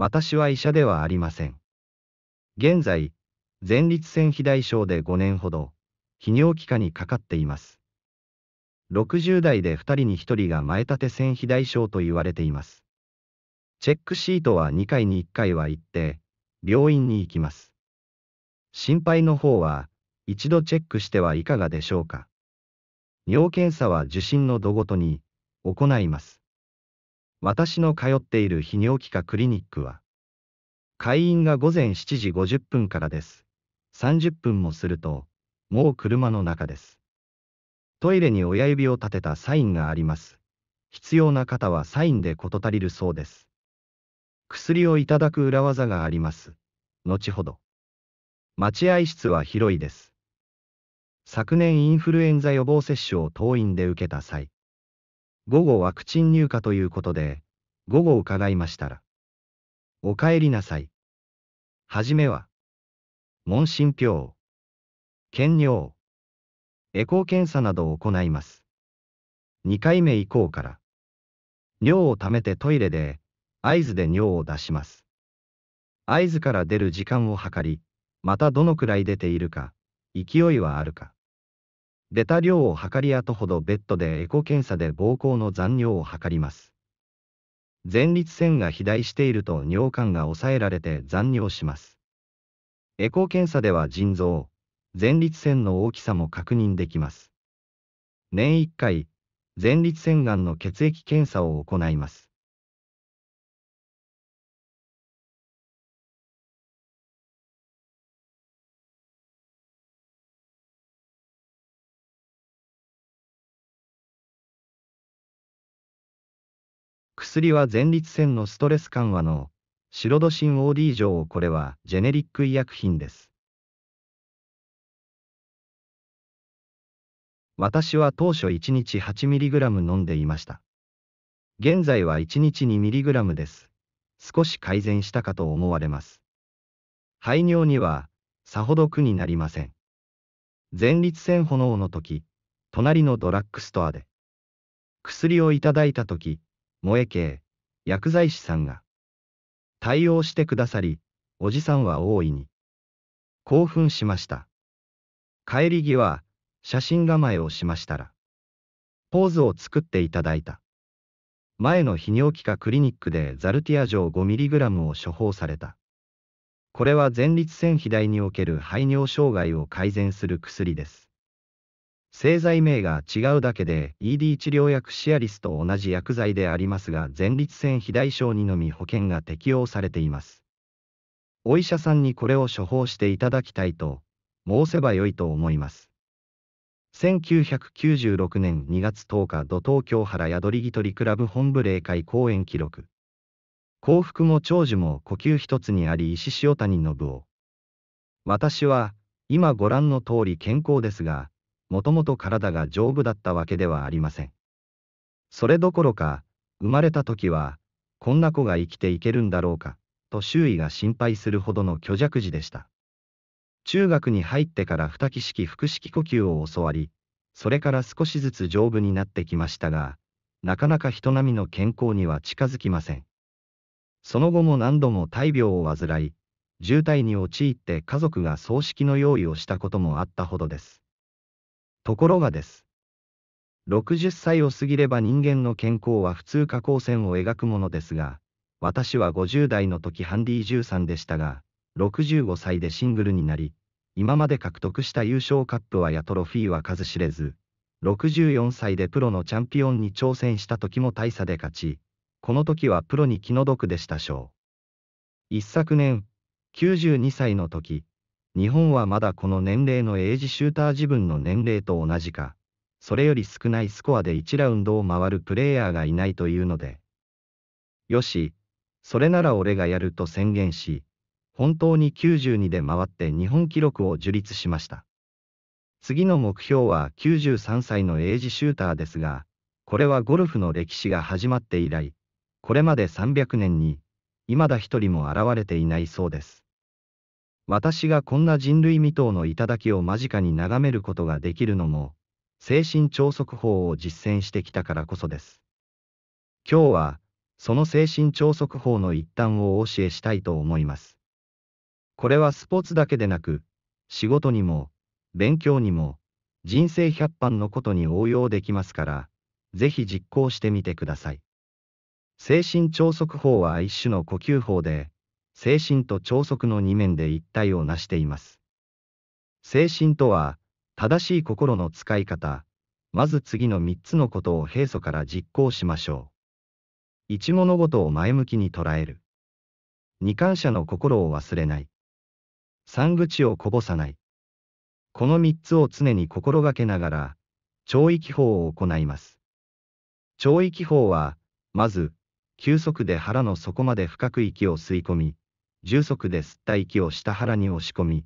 私は医者ではありません。現在、前立腺肥大症で5年ほど、泌尿器科にかかっています。60代で2人に1人が前立て腺肥大症と言われています。チェックシートは2回に1回は行って、病院に行きます。心配の方は、一度チェックしてはいかがでしょうか。尿検査は受診の度ごとに行います。私の通っている泌尿器科クリニックは、会員が午前7時50分からです。30分もすると、もう車の中です。トイレに親指を立てたサインがあります。必要な方はサインで事足りるそうです。薬をいただく裏技があります。後ほど。待合室は広いです。昨年インフルエンザ予防接種を当院で受けた際、午後ワクチン入荷ということで、午後伺いましたら。お帰りなさい。はじめは、問診票、検尿、エコー検査などを行います。2回目以降から、尿を溜めてトイレで、合図で尿を出します。合図から出る時間を計り、またどのくらい出ているか、勢いはあるか。出た量を測り後ほどベッドでエコ検査で膀胱の残尿を測ります。前立腺が肥大していると尿管が抑えられて残尿します。エコ検査では腎臓、前立腺の大きさも確認できます。年1回、前立腺がんの血液検査を行います。薬は前立腺のストレス緩和のシロドシン OD 錠これはジェネリック医薬品です。私は当初1日 8mg 飲んでいました。現在は1日 2mg です。少し改善したかと思われます。排尿にはさほど苦になりません。前立腺炎の時、隣のドラッグストアで薬をいただいた時、萌え系、薬剤師さんが。対応してくださり、おじさんは大いに。興奮しました。帰り際、写真構えをしましたら。ポーズを作っていただいた。前の泌尿器科クリニックでザルティア錠 5mg を処方された。これは前立腺肥大における排尿障害を改善する薬です。製剤名が違うだけで ED 治療薬シアリスと同じ薬剤でありますが前立腺肥大症にのみ保険が適用されています。お医者さんにこれを処方していただきたいと申せばよいと思います。1996年2月10日土東京原宿りギトリクラブ本部霊会講演記録幸福も長寿も呼吸一つにあり石塩谷信夫私は今ご覧の通り健康ですがもともと体が丈夫だったわけではありません。それどころか、生まれた時は、こんな子が生きていけるんだろうか、と周囲が心配するほどの虚弱児でした。中学に入ってから二気式腹式呼吸を教わり、それから少しずつ丈夫になってきましたが、なかなか人並みの健康には近づきません。その後も何度も大病を患い、渋滞に陥って家族が葬式の用意をしたこともあったほどです。ところがです。60歳を過ぎれば人間の健康は普通下降線を描くものですが、私は50代の時ハンディ13でしたが、65歳でシングルになり、今まで獲得した優勝カップはやトロフィーは数知れず、64歳でプロのチャンピオンに挑戦した時も大差で勝ち、この時はプロに気の毒でしたしょう。一昨年、92歳の時、日本はまだこの年齢のエイジシューター自分の年齢と同じか、それより少ないスコアで1ラウンドを回るプレイヤーがいないというので。よし、それなら俺がやると宣言し、本当に92で回って日本記録を樹立しました。次の目標は93歳のエイジシューターですが、これはゴルフの歴史が始まって以来、これまで300年に、未だ一人も現れていないそうです。私がこんな人類未踏の頂を間近に眺めることができるのも、精神超速法を実践してきたからこそです。今日は、その精神超速法の一端をお教えしたいと思います。これはスポーツだけでなく、仕事にも、勉強にも、人生百般のことに応用できますから、ぜひ実行してみてください。精神超速法は一種の呼吸法で、精神と超速の二面で一体を成しています。精神とは、正しい心の使い方、まず次の三つのことを平素から実行しましょう。一物事を前向きに捉える。二感謝の心を忘れない。三口をこぼさない。この三つを常に心がけながら、意気法を行います。意気法は、まず、急速で腹の底まで深く息を吸い込み、重足で吸った息を下腹に押し込み、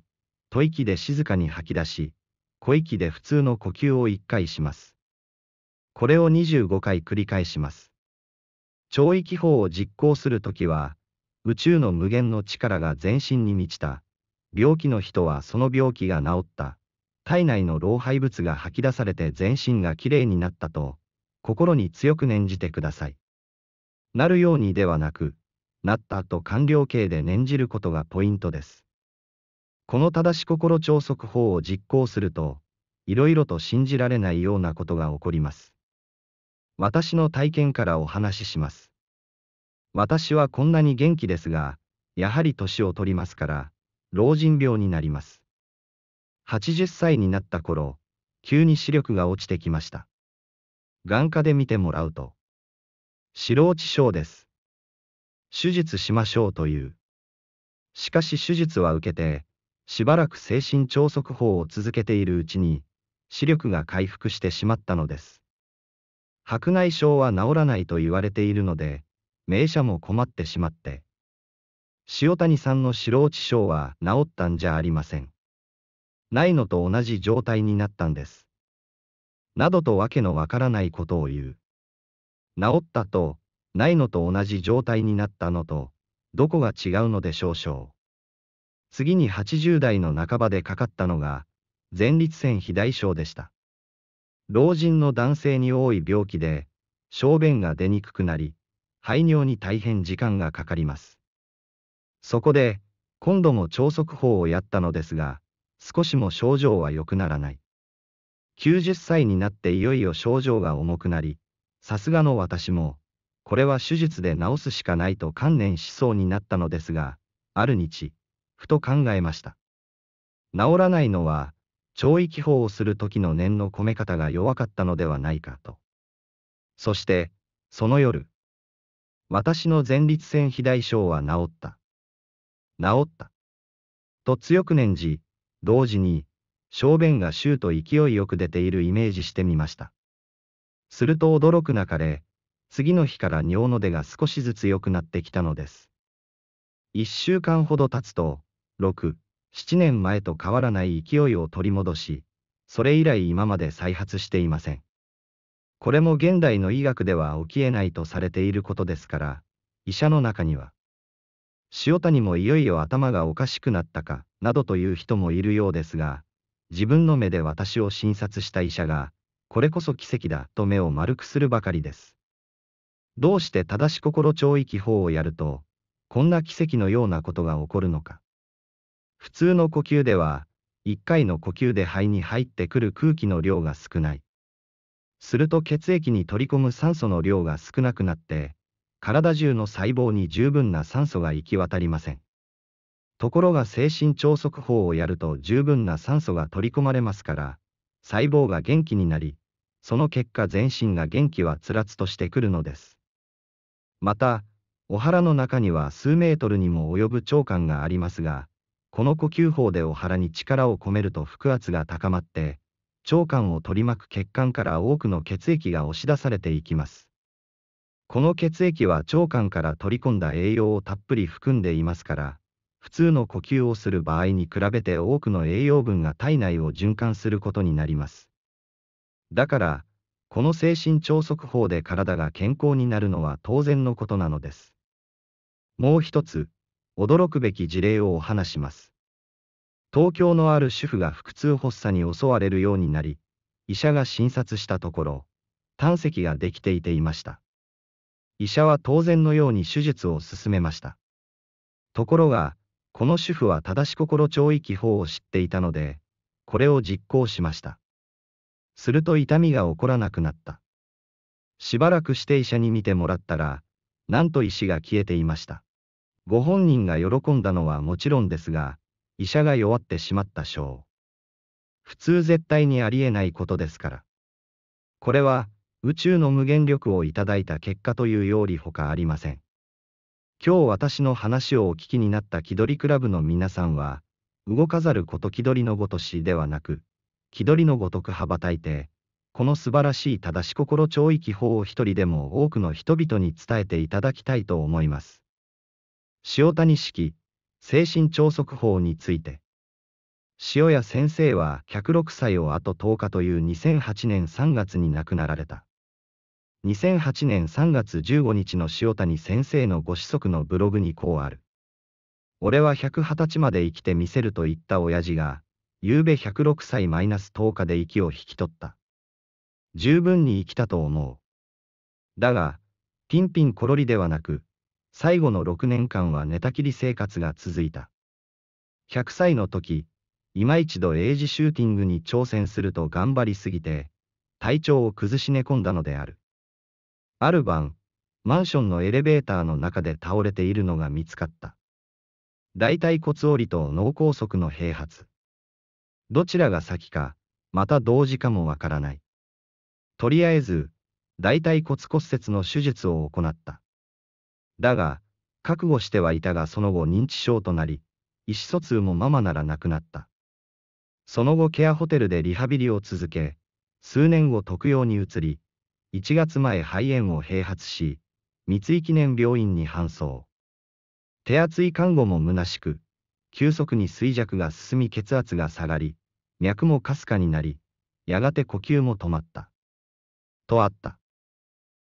吐息で静かに吐き出し、小息で普通の呼吸を1回します。これを25回繰り返します。超域法を実行するときは、宇宙の無限の力が全身に満ちた、病気の人はその病気が治った、体内の老廃物が吐き出されて全身がきれいになったと、心に強く念じてください。なるようにではなく、なったと官僚刑で念じることがポイントです。この正し心調則法を実行すると、いろいろと信じられないようなことが起こります。私の体験からお話しします。私はこんなに元気ですが、やはり年を取りますから、老人病になります。80歳になった頃、急に視力が落ちてきました。眼科で見てもらうと、白落ち症です。手術しましょうという。しかし手術は受けて、しばらく精神超速法を続けているうちに、視力が回復してしまったのです。白内障は治らないと言われているので、名車も困ってしまって。塩谷さんの白落ち症は治ったんじゃありません。ないのと同じ状態になったんです。などとわけのわからないことを言う。治ったとないのと同じ状態になったのと、どこが違うのでしょう少々。次に80代の半ばでかかったのが、前立腺肥大症でした。老人の男性に多い病気で、小便が出にくくなり、排尿に大変時間がかかります。そこで、今度も超速法をやったのですが、少しも症状は良くならない。90歳になっていよいよ症状が重くなり、さすがの私も、これは手術で治すしかないと観念しそうになったのですが、ある日、ふと考えました。治らないのは、懲役法をする時の念の込め方が弱かったのではないかと。そして、その夜、私の前立腺肥大症は治った。治った。と強く念じ、同時に、小便がシューと勢いよく出ているイメージしてみました。すると驚くなかれ、次の日から尿の出が少しずつ良くなってきたのです。1週間ほど経つと、6、7年前と変わらない勢いを取り戻し、それ以来今まで再発していません。これも現代の医学では起きえないとされていることですから、医者の中には。塩谷もいよいよ頭がおかしくなったか、などという人もいるようですが、自分の目で私を診察した医者が、これこそ奇跡だと目を丸くするばかりです。どうして正し心超域法をやると、こんな奇跡のようなことが起こるのか。普通の呼吸では、1回の呼吸で肺に入ってくる空気の量が少ない。すると血液に取り込む酸素の量が少なくなって、体中の細胞に十分な酸素が行き渡りません。ところが精神超速法をやると十分な酸素が取り込まれますから、細胞が元気になり、その結果全身が元気はつらつとしてくるのです。また、お腹の中には数メートルにも及ぶ腸管がありますが、この呼吸法でお腹に力を込めると腹圧が高まって、腸管を取り巻く血管から多くの血液が押し出されていきます。この血液は腸管から取り込んだ栄養をたっぷり含んでいますから、普通の呼吸をする場合に比べて多くの栄養分が体内を循環することになります。だから、この精神超速法で体が健康になるのは当然のことなのです。もう一つ、驚くべき事例をお話します。東京のある主婦が腹痛発作に襲われるようになり、医者が診察したところ、胆石ができていていました。医者は当然のように手術を進めました。ところが、この主婦は正し心腸域法を知っていたので、これを実行しました。すると痛みが起こらなくなった。しばらくして医者に見てもらったら、なんと石が消えていました。ご本人が喜んだのはもちろんですが、医者が弱ってしまった症。普通絶対にありえないことですから。これは、宇宙の無限力をいただいた結果というよりほかありません。今日私の話をお聞きになった気取りクラブの皆さんは、動かざること気取りのごとしではなく、気取りのごとく羽ばたいて、この素晴らしい正し心超域法を一人でも多くの人々に伝えていただきたいと思います。塩谷式、精神超速法について。塩谷先生は106歳をあと10日という2008年3月に亡くなられた。2008年3月15日の塩谷先生のご子息のブログにこうある。俺は120歳まで生きてみせると言った親父が、昨べ106歳マイナス10日で息を引き取った。十分に生きたと思う。だが、ピンピンコロリではなく、最後の6年間は寝たきり生活が続いた。100歳の時、今一度エイジシューティングに挑戦すると頑張りすぎて、体調を崩し寝込んだのである。ある晩、マンションのエレベーターの中で倒れているのが見つかった。大腿骨折りと脳梗塞の併発。どちらが先か、また同時かもわからない。とりあえず、大腿骨骨折の手術を行った。だが、覚悟してはいたがその後認知症となり、意思疎通もままならなくなった。その後ケアホテルでリハビリを続け、数年後特養に移り、1月前肺炎を併発し、三井記念病院に搬送。手厚い看護も虚しく、急速に衰弱が進み血圧が下がり、脈もかすかになり、やがて呼吸も止まった。とあった。